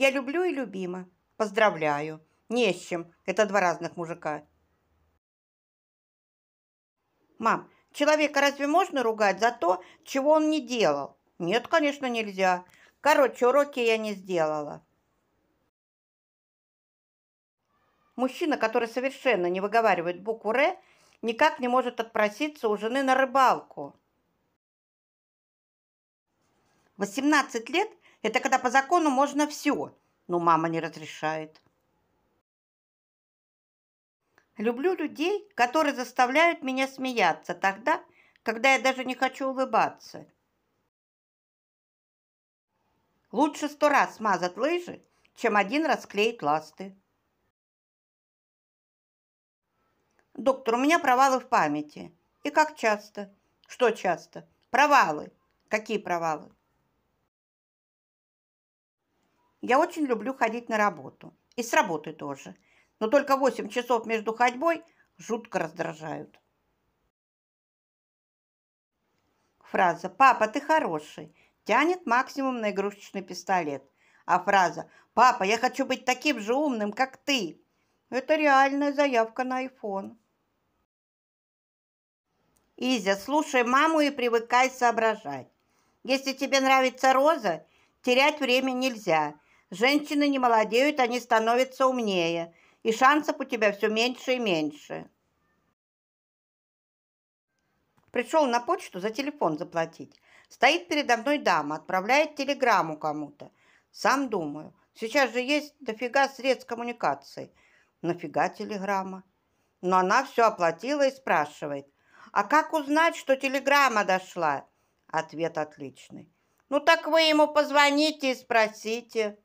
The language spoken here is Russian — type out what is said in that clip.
Я люблю и любима. Поздравляю. Не с чем. Это два разных мужика. Мам, человека разве можно ругать за то, чего он не делал? Нет, конечно, нельзя. Короче, уроки я не сделала. Мужчина, который совершенно не выговаривает букву «Р», никак не может отпроситься у жены на рыбалку. 18 лет это когда по закону можно все, но мама не разрешает. Люблю людей, которые заставляют меня смеяться тогда, когда я даже не хочу улыбаться. Лучше сто раз смазать лыжи, чем один раз клеить ласты. Доктор, у меня провалы в памяти. И как часто? Что часто? Провалы. Какие провалы? Я очень люблю ходить на работу. И с работы тоже. Но только 8 часов между ходьбой жутко раздражают. Фраза «Папа, ты хороший» тянет максимум на игрушечный пистолет. А фраза «Папа, я хочу быть таким же умным, как ты» – это реальная заявка на iPhone. Изя, слушай маму и привыкай соображать. Если тебе нравится роза, терять время нельзя – Женщины не молодеют, они становятся умнее, и шансов у тебя все меньше и меньше. Пришел на почту за телефон заплатить. Стоит передо мной дама, отправляет телеграмму кому-то. Сам думаю, сейчас же есть дофига средств коммуникации. Нафига телеграмма? Но она все оплатила и спрашивает. А как узнать, что телеграмма дошла? Ответ отличный. Ну так вы ему позвоните и спросите.